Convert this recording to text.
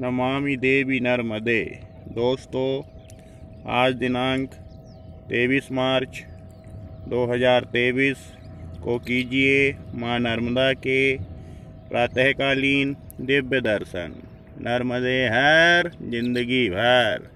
नमामि देवी नर्मदे दोस्तों आज दिनांक 23 मार्च 2023 को कीजिए मां नर्मदा के प्रातःकालीन दिव्य दर्शन नर्मदे हर जिंदगी भर